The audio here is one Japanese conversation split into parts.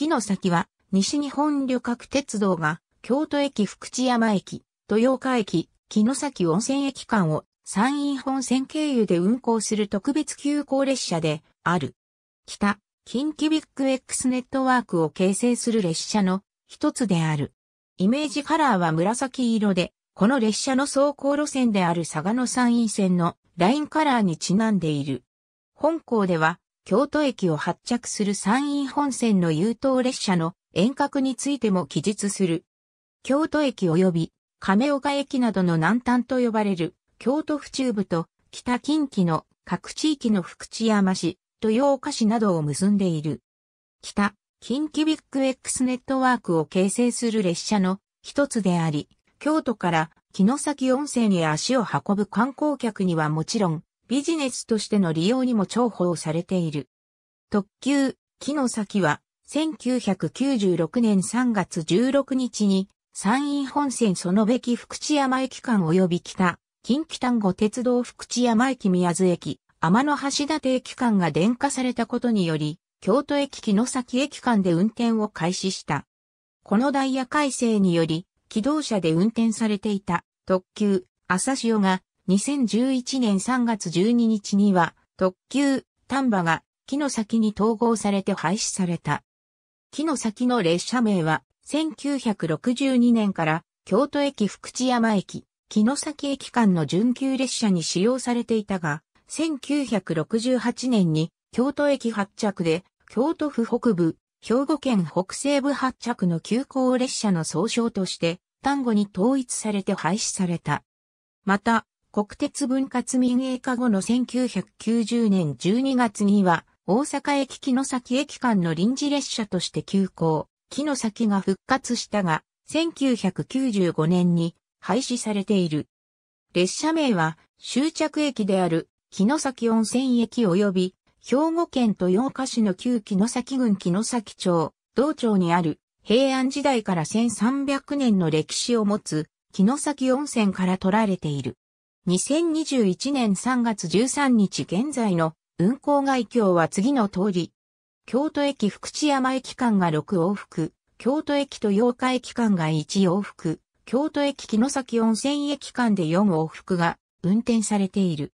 木の先は、西日本旅客鉄道が、京都駅福知山駅、豊岡駅、木の崎温泉駅間を山陰本線経由で運行する特別急行列車である。北、近畿ビッグ X ネットワークを形成する列車の一つである。イメージカラーは紫色で、この列車の走行路線である佐賀の山陰線のラインカラーにちなんでいる。本校では京都駅を発着する山陰本線の優等列車の遠隔についても記述する。京都駅及び亀岡駅などの南端と呼ばれる京都府中部と北近畿の各地域の福知山市、豊岡市などを結んでいる。北、近畿ビッグ X ネットワークを形成する列車の一つであり、京都から木の先温泉へ足を運ぶ観光客にはもちろん、ビジネスとしての利用にも重宝されている。特急、木の先は、1996年3月16日に、山陰本線そのべき福知山駅間及び北、近畿丹後鉄道福知山駅宮津駅、天の橋立駅間が電化されたことにより、京都駅木の先駅間で運転を開始した。このダイヤ改正により、機動車で運転されていた特急、朝潮が2011年3月12日には、特急、丹波が、木の先に統合されて廃止された。木の先の列車名は、1962年から、京都駅福知山駅、木の先駅間の準急列車に使用されていたが、1968年に、京都駅発着で、京都府北部、兵庫県北西部発着の急行列車の総称として、単語に統一されて廃止された。また、国鉄分割民営化後の1990年12月には、大阪駅木の崎駅間の臨時列車として急行、木の崎が復活したが、1995年に廃止されている。列車名は終着駅である木の崎温泉駅及び兵庫県豊岡市の旧木の崎郡木の崎町、道町にある平安時代から1300年の歴史を持つ木の崎温泉から取られている。2021年3月13日現在の運行概況は次の通り。京都駅福知山駅間が6往復、京都駅と八日駅間が1往復、京都駅木崎温泉駅間で4往復が運転されている。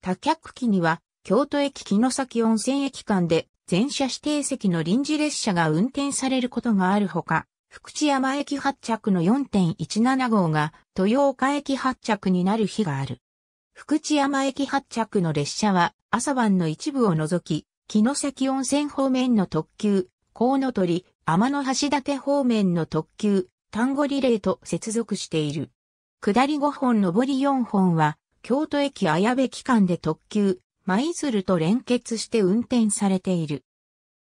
多客機には京都駅木崎温泉駅間で全車指定席の臨時列車が運転されることがあるほか、福知山駅発着の4.17号が豊岡駅発着になる日がある。福知山駅発着の列車は朝晩の一部を除き、木の崎温泉方面の特急、コウノトリ、天の橋立方面の特急、単語リレーと接続している。下り5本上り4本は、京都駅綾部機関で特急、舞鶴と連結して運転されている。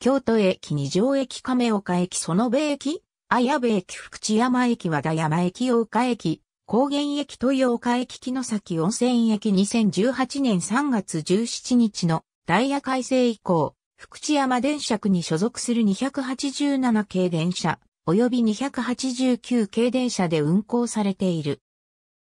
京都駅二条駅亀岡駅園部駅綾部駅福知山駅和田山駅大岡駅、高原駅豊岡駅木の先温泉駅2018年3月17日のダイヤ改正以降、福知山電車区に所属する287系電車、及び289系電車で運行されている。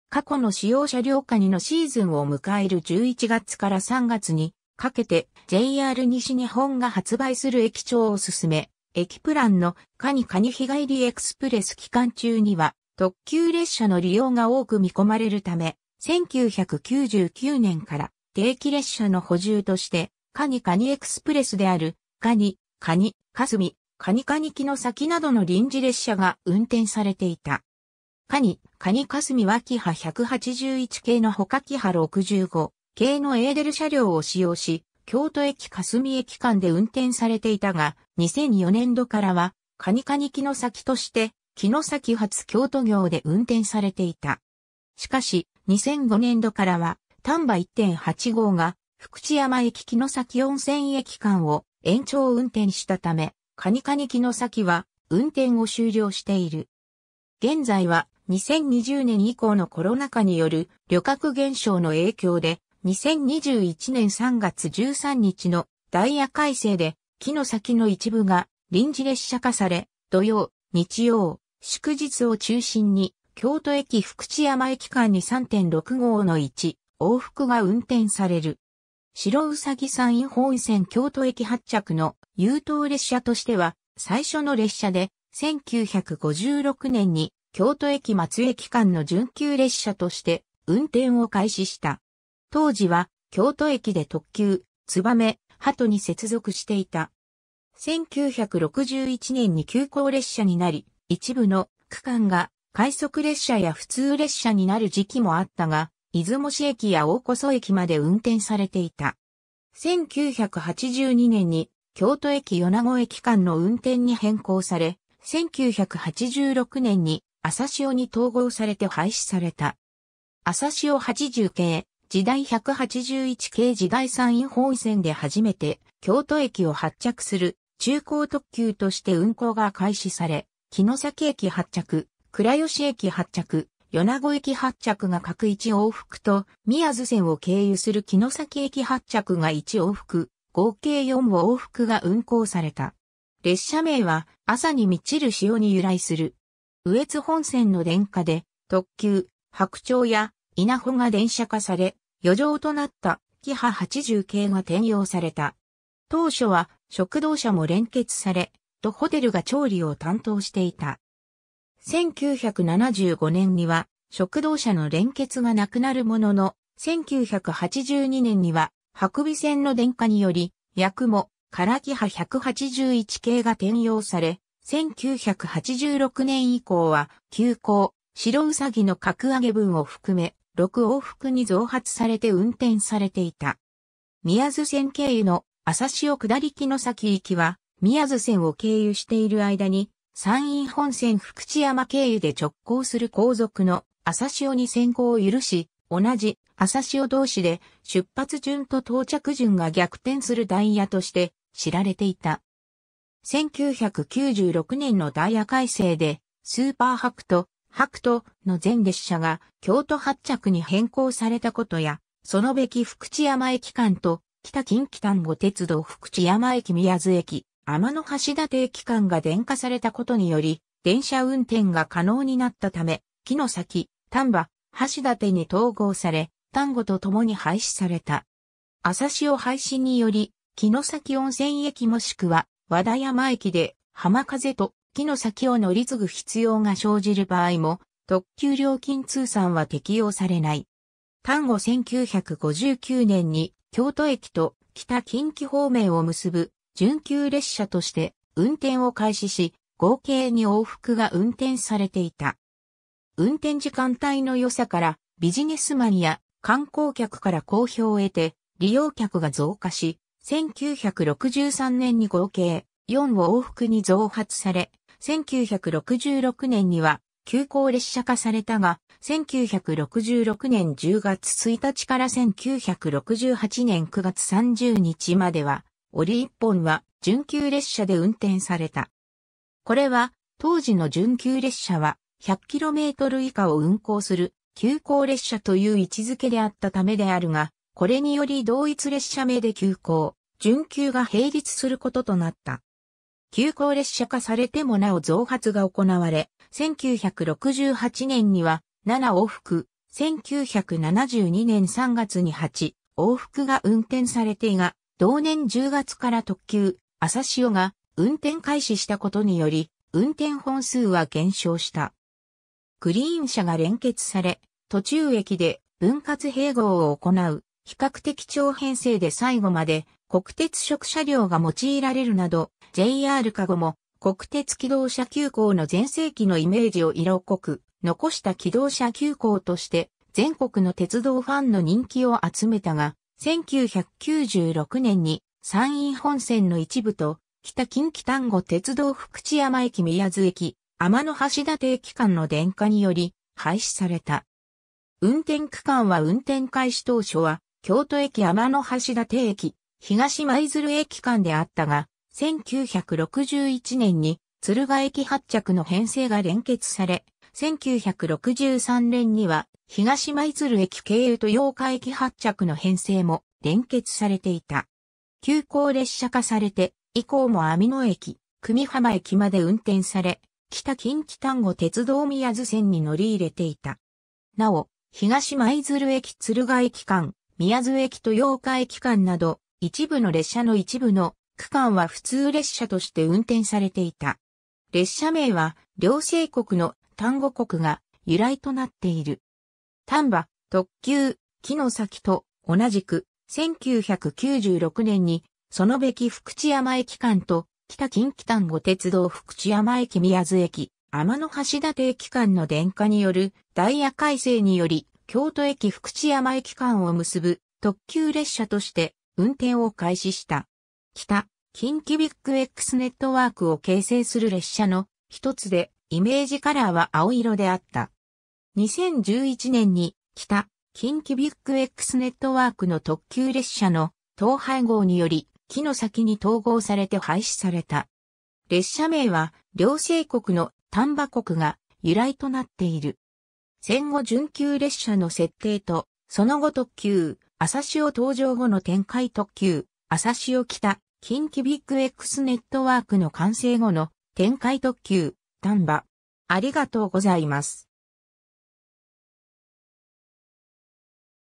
過去の使用車両下にのシーズンを迎える11月から3月にかけて JR 西日本が発売する駅長を進め、駅プランのカニカニ日帰りエクスプレス期間中には特急列車の利用が多く見込まれるため、1999年から定期列車の補充としてカニカニエクスプレスであるカニ、カニ、カスミ、カニカニ木の先などの臨時列車が運転されていた。カニ、カニカスミはキハ181系の他キハ65系のエーデル車両を使用し、京都駅霞駅間で運転されていたが、2004年度からは、カニカニ木の先として、木の先発京都業で運転されていた。しかし、2005年度からは、丹波1.8号が、福知山駅木の先温泉駅間を延長運転したため、カニカニ木の先は、運転を終了している。現在は、2020年以降のコロナ禍による旅客減少の影響で、2021年3月13日のダイヤ改正で、木の先の一部が臨時列車化され、土曜、日曜、祝日を中心に、京都駅福知山駅間に3.6号の1、往復が運転される。白うさぎ山陰本線京都駅発着の優等列車としては、最初の列車で、1956年に京都駅松江駅間の準急列車として運転を開始した。当時は京都駅で特急、つばめ、鳩に接続していた。1961年に急行列車になり、一部の区間が快速列車や普通列車になる時期もあったが、出雲市駅や大こそ駅まで運転されていた。1982年に京都駅米子駅間の運転に変更され、1986年に朝潮に統合されて廃止された。朝潮80系時代181系時代三陰本線で初めて京都駅を発着する中高特急として運行が開始され、木の崎駅発着、倉吉駅発着、米子駅発着が各1往復と、宮津線を経由する木の崎駅発着が1往復、合計4往復が運行された。列車名は朝に満ちる潮に由来する。上越本線の電化で、特急、白鳥や稲穂が電車化され、余剰となったキハ80系が転用された。当初は食堂車も連結され、とホテルが調理を担当していた。1975年には食堂車の連結がなくなるものの、1982年には白尾線の電化により、役も唐キハ181系が転用され、1986年以降は、急行、白うさぎの格上げ分を含め、6往復に増発されて運転されていた。宮津線経由の朝潮下り木の先行きは、宮津線を経由している間に、山陰本線福知山経由で直行する後続の朝潮に先行を許し、同じ朝潮同士で出発順と到着順が逆転するダイヤとして知られていた。1996年のダイヤ改正で、スーパーハクト、白都の全列車が京都発着に変更されたことや、そのべき福知山駅間と北近畿丹後鉄道福知山駅宮津駅、天の橋立駅間が電化されたことにより、電車運転が可能になったため、木の先、丹波、橋立に統合され、丹後と共に廃止された。朝潮廃止により、木の先温泉駅もしくは、和田山駅で、浜風と木の先を乗り継ぐ必要が生じる場合も、特急料金通算は適用されない。単語1959年に京都駅と北近畿方面を結ぶ準急列車として運転を開始し、合計に往復が運転されていた。運転時間帯の良さからビジネスマンや観光客から好評を得て利用客が増加し、1963年に合計4往復に増発され、1966年には急行列車化されたが、1966年10月1日から1968年9月30日までは、折一本は準急列車で運転された。これは、当時の準急列車は 100km 以下を運行する急行列車という位置づけであったためであるが、これにより同一列車名で急行、準急が並立することとなった。急行列車化されてもなお増発が行われ、1968年には7往復、1972年3月に8往復が運転されていが、同年10月から特急、朝潮が運転開始したことにより、運転本数は減少した。グリーン車が連結され、途中駅で分割併合を行う、比較的長編成で最後まで国鉄色車両が用いられるなど、JR カゴも国鉄機動車急行の全盛期のイメージを色濃く残した機動車急行として全国の鉄道ファンの人気を集めたが、1996年に山陰本線の一部と北近畿丹後鉄道福知山駅宮津駅、天の橋立駅間の電化により廃止された。運転区間は運転開始当初は京都駅天の橋立駅、東舞鶴駅間であったが、1961年に鶴ヶ駅発着の編成が連結され、1963年には東舞鶴駅経由と八日駅発着の編成も連結されていた。急行列車化されて、以降も網野駅、久美浜駅まで運転され、北近畿丹後鉄道宮津線に乗り入れていた。なお、東舞鶴駅鶴ヶ駅間、宮津駅と八日駅間など、一部の列車の一部の区間は普通列車として運転されていた。列車名は、両西国の丹後国が由来となっている。丹波、特急、木の先と同じく、1996年に、そのべき福知山駅間と、北近畿丹後鉄道福知山駅宮津駅、天の橋立駅間の電化によるダイヤ改正により、京都駅福知山駅間を結ぶ特急列車として運転を開始した。北、近畿ビッグ X ネットワークを形成する列車の一つで、イメージカラーは青色であった。2011年に、北、近畿ビッグ X ネットワークの特急列車の統廃合により、木の先に統合されて廃止された。列車名は、両西国の丹波国が由来となっている。戦後準急列車の設定と、その後特急、朝潮登場後の展開特急、朝潮北、近畿ビッグ X ネットワークの完成後の展開特急、丹波。ありがとうございます。